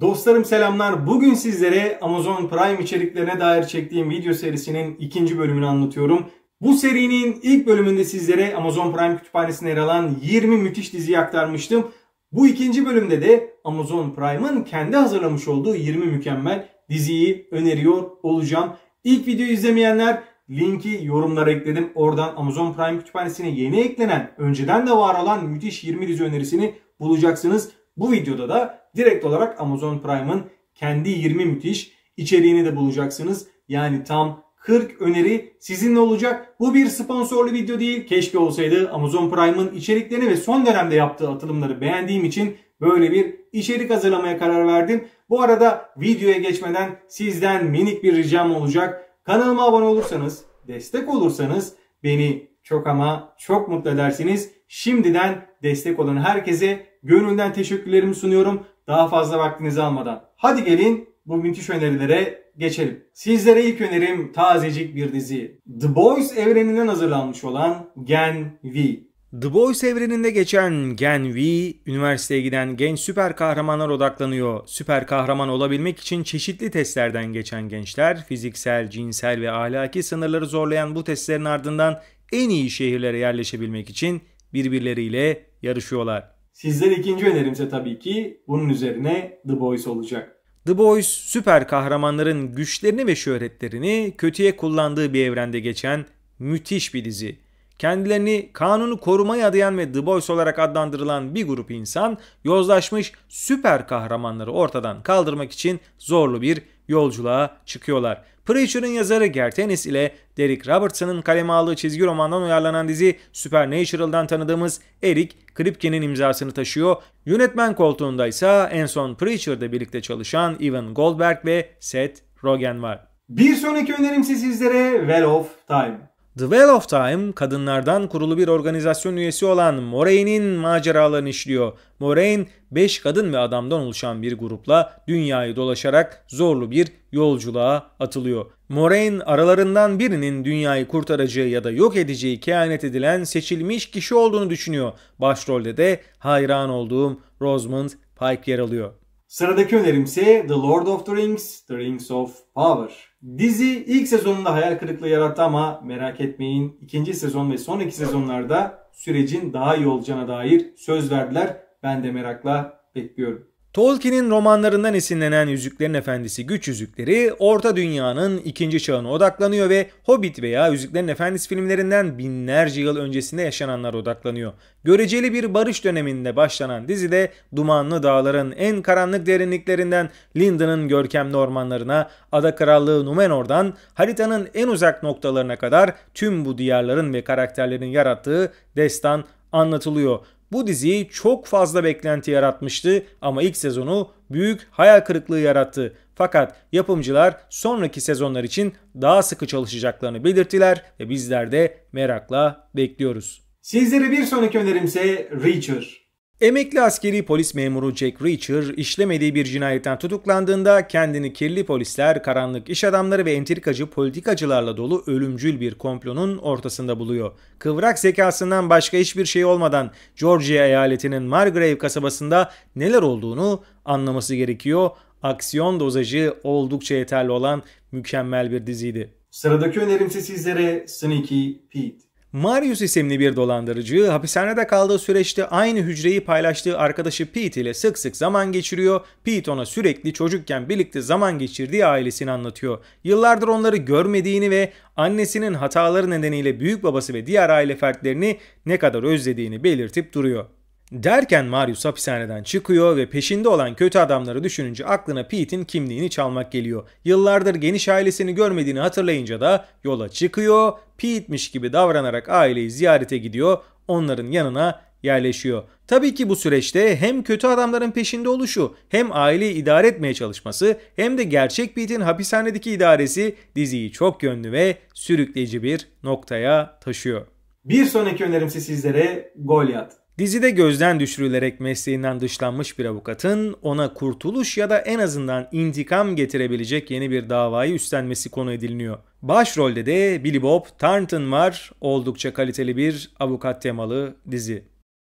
Dostlarım selamlar. Bugün sizlere Amazon Prime içeriklerine dair çektiğim video serisinin ikinci bölümünü anlatıyorum. Bu serinin ilk bölümünde sizlere Amazon Prime kütüphanesine yer alan 20 müthiş diziyi aktarmıştım. Bu ikinci bölümde de Amazon Prime'ın kendi hazırlamış olduğu 20 mükemmel diziyi öneriyor olacağım. İlk videoyu izlemeyenler linki yorumlara ekledim. Oradan Amazon Prime kütüphanesine yeni eklenen, önceden de var olan müthiş 20 dizi önerisini bulacaksınız. Bu videoda da direkt olarak Amazon Prime'ın kendi 20 müthiş içeriğini de bulacaksınız. Yani tam 40 öneri sizinle olacak. Bu bir sponsorlu video değil. Keşke olsaydı Amazon Prime'ın içeriklerini ve son dönemde yaptığı atılımları beğendiğim için böyle bir içerik hazırlamaya karar verdim. Bu arada videoya geçmeden sizden minik bir ricam olacak. Kanalıma abone olursanız, destek olursanız beni çok ama çok mutlu edersiniz. Şimdiden destek olan herkese gönülden teşekkürlerimi sunuyorum. Daha fazla vaktinizi almadan. Hadi gelin bu müthiş önerilere geçelim. Sizlere ilk önerim tazecik bir dizi. The Boys evreninden hazırlanmış olan Gen V. The Boys evreninde geçen Gen V, üniversiteye giden genç süper kahramanlar odaklanıyor. Süper kahraman olabilmek için çeşitli testlerden geçen gençler, fiziksel, cinsel ve ahlaki sınırları zorlayan bu testlerin ardından en iyi şehirlere yerleşebilmek için birbirleriyle yarışıyorlar. Sizler ikinci önerimse tabii ki bunun üzerine The Boys olacak. The Boys süper kahramanların güçlerini ve şöhretlerini kötüye kullandığı bir evrende geçen müthiş bir dizi. Kendilerini kanunu korumaya adayan ve The Boys olarak adlandırılan bir grup insan yozlaşmış süper kahramanları ortadan kaldırmak için zorlu bir yolculuğa çıkıyorlar. Preacher'ın yazarı Gert ile Derek Robertson'ın kaleme aldığı çizgi romandan uyarlanan dizi Supernatural'dan tanıdığımız Eric Kripke'nin imzasını taşıyor. Yönetmen koltuğunda ise en son Preacher'da birlikte çalışan Evan Goldberg ve Seth Rogen var. Bir sonraki önerim sizlere Well of Time. The Well of Time, kadınlardan kurulu bir organizasyon üyesi olan Moraine'in maceralarını işliyor. Moraine, 5 kadın ve adamdan oluşan bir grupla dünyayı dolaşarak zorlu bir yolculuğa atılıyor. Moraine aralarından birinin dünyayı kurtaracağı ya da yok edeceği kehanet edilen seçilmiş kişi olduğunu düşünüyor. Başrolde de hayran olduğum Rosamund Pike yer alıyor. Sıradaki önerimse The Lord of the Rings, The Rings of Power. Dizi ilk sezonunda hayal kırıklığı yarattı ama merak etmeyin ikinci sezon ve son iki sezonlarda sürecin daha iyi olacağına dair söz verdiler. Ben de merakla bekliyorum. Tolkien'in romanlarından esinlenen Yüzüklerin Efendisi Güç Yüzükleri, Orta Dünya'nın ikinci çağına odaklanıyor ve Hobbit veya Yüzüklerin Efendisi filmlerinden binlerce yıl öncesinde yaşananlar odaklanıyor. Göreceli bir barış döneminde başlanan dizide dumanlı dağların en karanlık derinliklerinden Lindon'un görkemli ormanlarına, ada krallığı Numenor'dan haritanın en uzak noktalarına kadar tüm bu diyarların ve karakterlerin yarattığı destan anlatılıyor. Bu dizi çok fazla beklenti yaratmıştı ama ilk sezonu büyük hayal kırıklığı yarattı. Fakat yapımcılar sonraki sezonlar için daha sıkı çalışacaklarını belirttiler ve bizler de merakla bekliyoruz. Sizlere bir sonraki önerimse Reacher. Emekli askeri polis memuru Jack Reacher işlemediği bir cinayetten tutuklandığında kendini kirli polisler, karanlık iş adamları ve entrikacı politikacılarla dolu ölümcül bir komplonun ortasında buluyor. Kıvrak zekasından başka hiçbir şey olmadan Georgia eyaletinin Margrave kasabasında neler olduğunu anlaması gerekiyor. Aksiyon dozajı oldukça yeterli olan mükemmel bir diziydi. Sıradaki önerim sizlere Sneaky Pete. Marius isimli bir dolandırıcı hapishanede kaldığı süreçte aynı hücreyi paylaştığı arkadaşı Pete ile sık sık zaman geçiriyor. Pete ona sürekli çocukken birlikte zaman geçirdiği ailesini anlatıyor. Yıllardır onları görmediğini ve annesinin hataları nedeniyle büyük babası ve diğer aile fertlerini ne kadar özlediğini belirtip duruyor. Derken Marius hapishaneden çıkıyor ve peşinde olan kötü adamları düşününce aklına Pete'in kimliğini çalmak geliyor. Yıllardır geniş ailesini görmediğini hatırlayınca da yola çıkıyor. Pete'miş gibi davranarak aileyi ziyarete gidiyor. Onların yanına yerleşiyor. Tabii ki bu süreçte hem kötü adamların peşinde oluşu, hem aileyi idare etmeye çalışması, hem de gerçek Pete'in hapishanedeki idaresi diziyi çok yönlü ve sürükleyici bir noktaya taşıyor. Bir sonraki önerimse sizlere Goliath. Dizide gözden düşürülerek mesleğinden dışlanmış bir avukatın ona kurtuluş ya da en azından intikam getirebilecek yeni bir davayı üstlenmesi konu ediliniyor. Başrolde de Billy Bob Thornton var. Oldukça kaliteli bir avukat temalı dizi.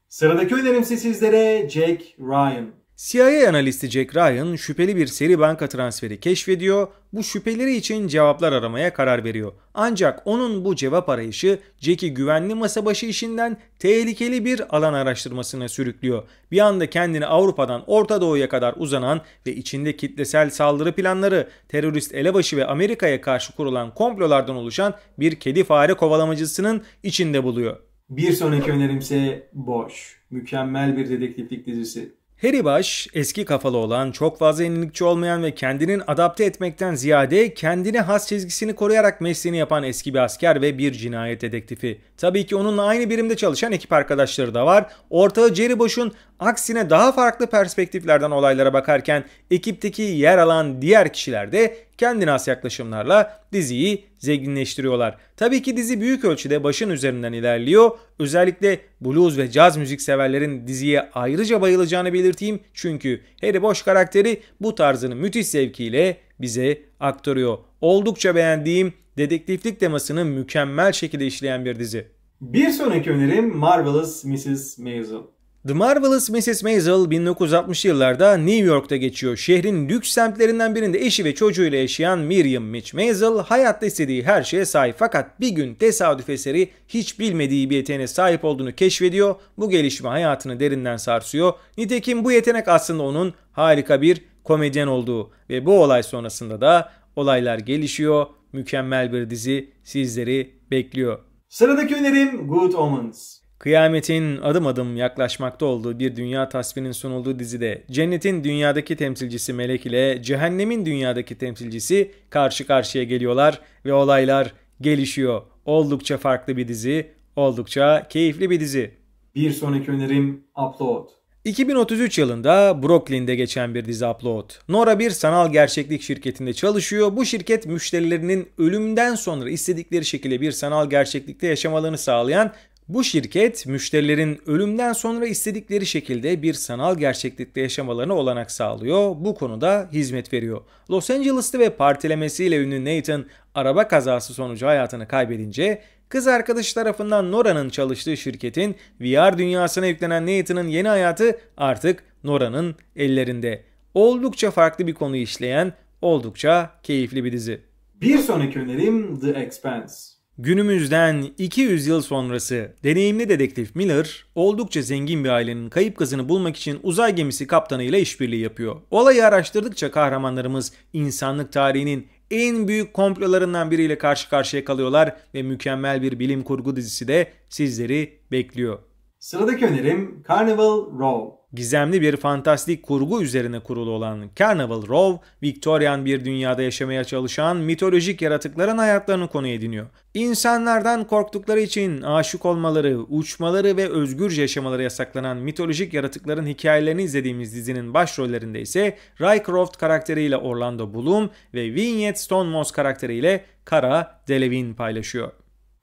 Sıradaki önerimsi sizlere Jack Ryan. CIA analisti Jack Ryan şüpheli bir seri banka transferi keşfediyor, bu şüpheleri için cevaplar aramaya karar veriyor. Ancak onun bu cevap arayışı Jack'i güvenli masa başı işinden tehlikeli bir alan araştırmasına sürüklüyor. Bir anda kendini Avrupa'dan Orta Doğu'ya kadar uzanan ve içinde kitlesel saldırı planları, terörist elebaşı ve Amerika'ya karşı kurulan komplolardan oluşan bir kedi fare kovalamacısının içinde buluyor. Bir sonraki önerimse Boş. Mükemmel bir dedektiflik dizisi. Harry Baş, eski kafalı olan, çok fazla yenilikçi olmayan ve kendinin adapte etmekten ziyade kendine has çizgisini koruyarak mesleğini yapan eski bir asker ve bir cinayet dedektifi. Tabii ki onunla aynı birimde çalışan ekip arkadaşları da var. Ortağı Jerry Boş'un Aksine daha farklı perspektiflerden olaylara bakarken ekipteki yer alan diğer kişiler de kendine has yaklaşımlarla diziyi zenginleştiriyorlar. Tabii ki dizi büyük ölçüde başın üzerinden ilerliyor. Özellikle blues ve caz müzik severlerin diziye ayrıca bayılacağını belirteyim. Çünkü Harry Bosch karakteri bu tarzını müthiş sevkiyle bize aktarıyor. Oldukça beğendiğim dedektiflik temasını mükemmel şekilde işleyen bir dizi. Bir sonraki önerim Marvelous Mrs. Maisel. The Marvelous Mrs. Maisel 1960'lı yıllarda New York'ta geçiyor. Şehrin lüks semtlerinden birinde eşi ve çocuğuyla yaşayan Miriam Mitch Maisel hayatta istediği her şeye sahip fakat bir gün tesadüf eseri hiç bilmediği bir yeteneğe sahip olduğunu keşfediyor. Bu gelişme hayatını derinden sarsıyor. Nitekim bu yetenek aslında onun harika bir komedyen olduğu ve bu olay sonrasında da olaylar gelişiyor. Mükemmel bir dizi sizleri bekliyor. Sıradaki önerim Good Omens. Kıyametin adım adım yaklaşmakta olduğu bir dünya tasvirinin sunulduğu dizide cennetin dünyadaki temsilcisi melek ile cehennemin dünyadaki temsilcisi karşı karşıya geliyorlar ve olaylar gelişiyor. Oldukça farklı bir dizi, oldukça keyifli bir dizi. Bir sonraki önerim Upload. 2033 yılında Brooklyn'de geçen bir dizi Upload. Nora bir sanal gerçeklik şirketinde çalışıyor. Bu şirket müşterilerinin ölümden sonra istedikleri şekilde bir sanal gerçeklikte yaşamalarını sağlayan bu şirket müşterilerin ölümden sonra istedikleri şekilde bir sanal gerçeklikte yaşamalarına olanak sağlıyor. Bu konuda hizmet veriyor. Los Angeles'ta ve partilemesiyle ünlü Nathan araba kazası sonucu hayatını kaybedince kız arkadaşı tarafından Nora'nın çalıştığı şirketin VR dünyasına yüklenen Nathan'ın yeni hayatı artık Nora'nın ellerinde. Oldukça farklı bir konuyu işleyen oldukça keyifli bir dizi. Bir sonraki önerim The Expanse. Günümüzden 200 yıl sonrası deneyimli dedektif Miller oldukça zengin bir ailenin kayıp kızını bulmak için uzay gemisi kaptanıyla işbirliği yapıyor. Olayı araştırdıkça kahramanlarımız insanlık tarihinin en büyük komplolarından biriyle karşı karşıya kalıyorlar ve mükemmel bir bilim kurgu dizisi de sizleri bekliyor. Sıradaki önerim Carnival Row. Gizemli bir fantastik kurgu üzerine kurulu olan Carnival Row, Victorian bir dünyada yaşamaya çalışan mitolojik yaratıkların hayatlarını konu ediniyor. İnsanlardan korktukları için aşık olmaları, uçmaları ve özgürce yaşamaları yasaklanan mitolojik yaratıkların hikayelerini izlediğimiz dizinin başrollerinde ise Rycroft karakteriyle Orlando Bloom ve Vignette Moss karakteriyle Kara Delevingne paylaşıyor.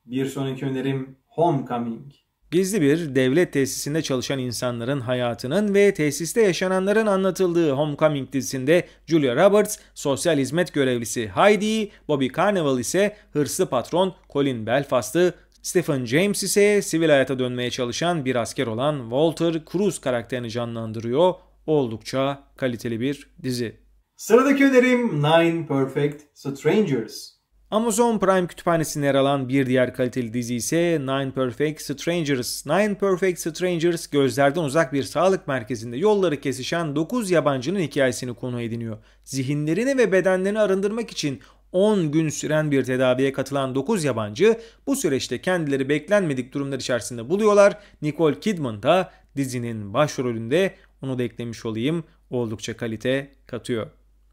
Bir sonraki önerim Homecoming. Gizli bir devlet tesisinde çalışan insanların hayatının ve tesiste yaşananların anlatıldığı Homecoming dizisinde Julia Roberts sosyal hizmet görevlisi Heidi, Bobby Carnival ise hırslı patron Colin Belfast'ı, Stephen James ise sivil hayata dönmeye çalışan bir asker olan Walter Cruz karakterini canlandırıyor. Oldukça kaliteli bir dizi. Sıradaki önerim Nine Perfect Strangers. Amazon Prime kütüphanesinde yer alan bir diğer kaliteli dizi ise Nine Perfect Strangers. Nine Perfect Strangers gözlerden uzak bir sağlık merkezinde yolları kesişen 9 yabancının hikayesini konu ediniyor. Zihinlerini ve bedenlerini arındırmak için 10 gün süren bir tedaviye katılan 9 yabancı bu süreçte kendileri beklenmedik durumlar içerisinde buluyorlar. Nicole Kidman da dizinin başrolünde onu da eklemiş olayım oldukça kalite katıyor.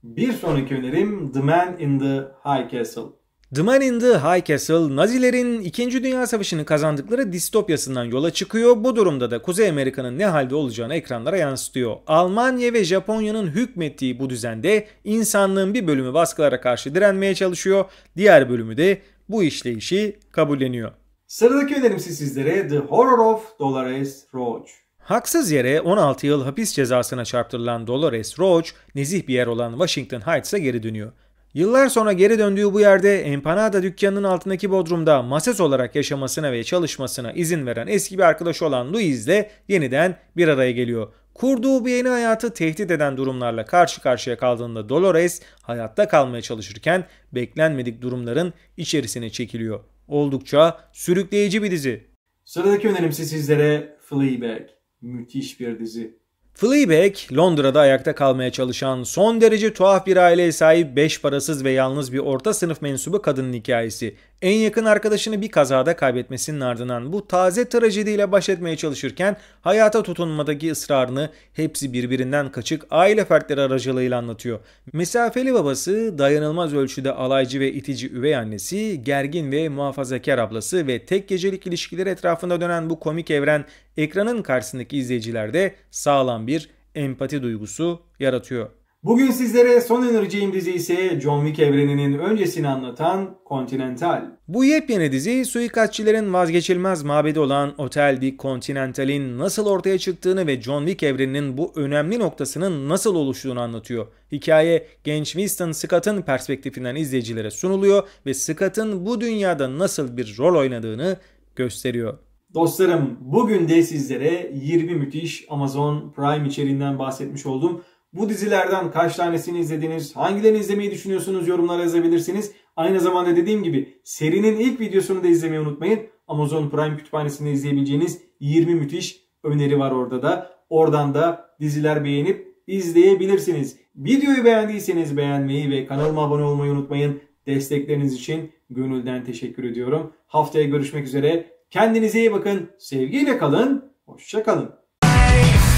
Bir sonraki önerim The Man in the High Castle. The Man in the High Castle, Nazilerin 2. Dünya Savaşı'nı kazandıkları distopyasından yola çıkıyor. Bu durumda da Kuzey Amerika'nın ne halde olacağını ekranlara yansıtıyor. Almanya ve Japonya'nın hükmettiği bu düzende insanlığın bir bölümü baskılara karşı direnmeye çalışıyor. Diğer bölümü de bu işleyişi kabulleniyor. Sıradaki önerimsi sizlere The Horror of Dolores Roach. Haksız yere 16 yıl hapis cezasına çarptırılan Dolores Roach, nezih bir yer olan Washington Heights'a geri dönüyor. Yıllar sonra geri döndüğü bu yerde empanada dükkanının altındaki bodrumda mases olarak yaşamasına ve çalışmasına izin veren eski bir arkadaşı olan Luis ile yeniden bir araya geliyor. Kurduğu bu yeni hayatı tehdit eden durumlarla karşı karşıya kaldığında Dolores hayatta kalmaya çalışırken beklenmedik durumların içerisine çekiliyor. Oldukça sürükleyici bir dizi. Sıradaki önerimsi sizlere Fleabag. Müthiş bir dizi. Fleabag, Londra'da ayakta kalmaya çalışan son derece tuhaf bir aileye sahip beş parasız ve yalnız bir orta sınıf mensubu kadının hikayesi en yakın arkadaşını bir kazada kaybetmesinin ardından bu taze trajediyle baş etmeye çalışırken hayata tutunmadaki ısrarını hepsi birbirinden kaçık aile fertleri aracılığıyla anlatıyor. Mesafeli babası, dayanılmaz ölçüde alaycı ve itici üvey annesi, gergin ve muhafazakar ablası ve tek gecelik ilişkiler etrafında dönen bu komik evren ekranın karşısındaki izleyicilerde sağlam bir empati duygusu yaratıyor. Bugün sizlere son önereceğim dizi ise John Wick evreninin öncesini anlatan Continental. Bu yepyeni dizi suikastçilerin vazgeçilmez mabedi olan Otel di Continental'in nasıl ortaya çıktığını ve John Wick evreninin bu önemli noktasının nasıl oluştuğunu anlatıyor. Hikaye genç Winston Scott'ın perspektifinden izleyicilere sunuluyor ve Scott'ın bu dünyada nasıl bir rol oynadığını gösteriyor. Dostlarım bugün de sizlere 20 müthiş Amazon Prime içeriğinden bahsetmiş oldum. Bu dizilerden kaç tanesini izlediniz? Hangilerini izlemeyi düşünüyorsunuz? Yorumlara yazabilirsiniz. Aynı zamanda dediğim gibi serinin ilk videosunu da izlemeyi unutmayın. Amazon Prime kütüphanesinde izleyebileceğiniz 20 müthiş öneri var orada da. Oradan da diziler beğenip izleyebilirsiniz. Videoyu beğendiyseniz beğenmeyi ve kanalıma abone olmayı unutmayın. Destekleriniz için gönülden teşekkür ediyorum. Haftaya görüşmek üzere. Kendinize iyi bakın. Sevgiyle kalın. Hoşçakalın.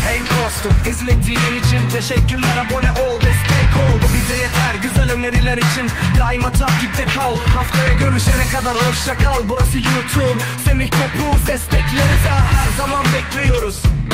Hey dostum izlediğin için teşekkürler abone ol destek ol Bu bize yeter güzel öneriler için daima takipte kal Haftaya görüşene kadar hoşça kal burası YouTube Semih Topuz destekleri her zaman bekliyoruz